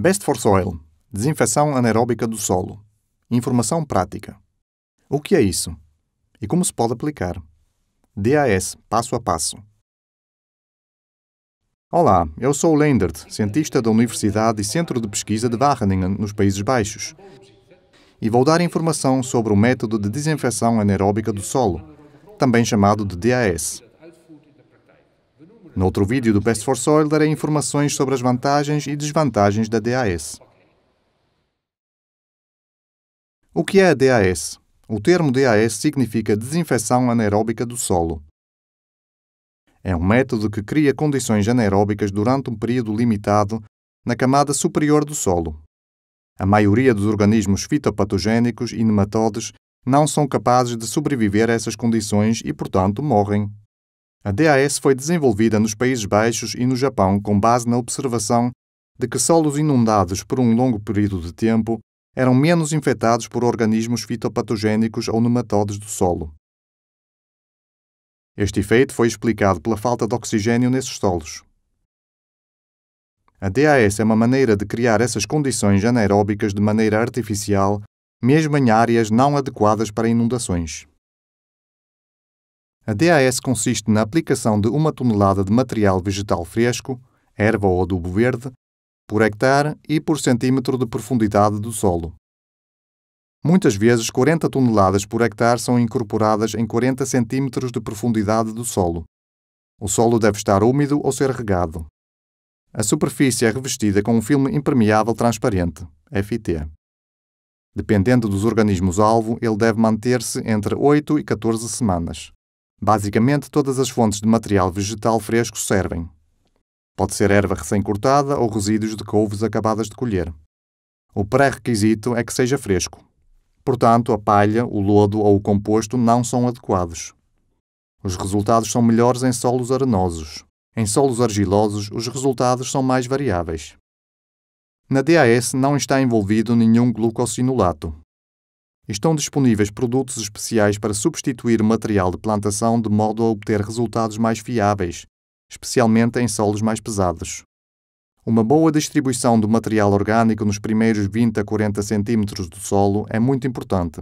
Best for Soil Desinfecção anaeróbica do solo. Informação prática. O que é isso? E como se pode aplicar? DAS passo a passo. Olá, eu sou Leendert, cientista da Universidade e Centro de Pesquisa de Wageningen, nos Países Baixos. E vou dar informação sobre o método de desinfecção anaeróbica do solo, também chamado de DAS. Noutro vídeo do Best for Soil darei informações sobre as vantagens e desvantagens da DAS. O que é a DAS? O termo DAS significa desinfecção anaeróbica do solo. É um método que cria condições anaeróbicas durante um período limitado na camada superior do solo. A maioria dos organismos fitopatogénicos e nematodes não são capazes de sobreviver a essas condições e, portanto, morrem. A DAS foi desenvolvida nos Países Baixos e no Japão com base na observação de que solos inundados por um longo período de tempo eram menos infectados por organismos fitopatogénicos ou nematodes do solo. Este efeito foi explicado pela falta de oxigênio nesses solos. A DAS é uma maneira de criar essas condições anaeróbicas de maneira artificial, mesmo em áreas não adequadas para inundações. A DAS consiste na aplicação de uma tonelada de material vegetal fresco, erva ou adubo verde, por hectare e por centímetro de profundidade do solo. Muitas vezes, 40 toneladas por hectare são incorporadas em 40 centímetros de profundidade do solo. O solo deve estar úmido ou ser regado. A superfície é revestida com um filme impermeável transparente, FIT. Dependendo dos organismos-alvo, ele deve manter-se entre 8 e 14 semanas. Basicamente, todas as fontes de material vegetal fresco servem. Pode ser erva recém-cortada ou resíduos de couves acabadas de colher. O pré-requisito é que seja fresco. Portanto, a palha, o lodo ou o composto não são adequados. Os resultados são melhores em solos arenosos. Em solos argilosos, os resultados são mais variáveis. Na DAS não está envolvido nenhum glucosinolato, estão disponíveis produtos especiais para substituir material de plantação de modo a obter resultados mais fiáveis, especialmente em solos mais pesados. Uma boa distribuição do material orgânico nos primeiros 20 a 40 cm do solo é muito importante.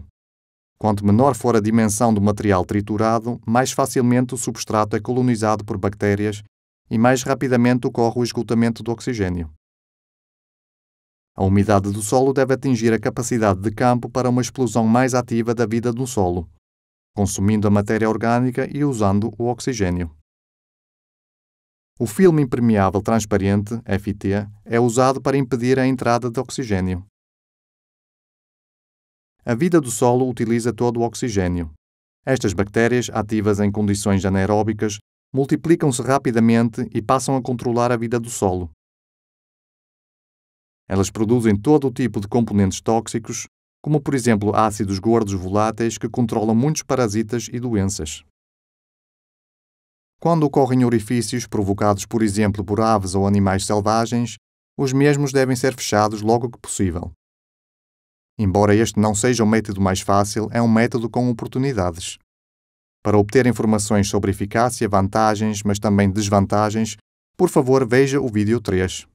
Quanto menor for a dimensão do material triturado, mais facilmente o substrato é colonizado por bactérias e mais rapidamente ocorre o esgotamento do oxigênio. A umidade do solo deve atingir a capacidade de campo para uma explosão mais ativa da vida do solo, consumindo a matéria orgânica e usando o oxigênio. O filme impermeável transparente, FT, é usado para impedir a entrada de oxigênio. A vida do solo utiliza todo o oxigênio. Estas bactérias, ativas em condições anaeróbicas, multiplicam-se rapidamente e passam a controlar a vida do solo. Elas produzem todo o tipo de componentes tóxicos, como por exemplo ácidos gordos voláteis que controlam muitos parasitas e doenças. Quando ocorrem orifícios provocados, por exemplo, por aves ou animais selvagens, os mesmos devem ser fechados logo que possível. Embora este não seja o método mais fácil, é um método com oportunidades. Para obter informações sobre eficácia, vantagens, mas também desvantagens, por favor veja o vídeo 3.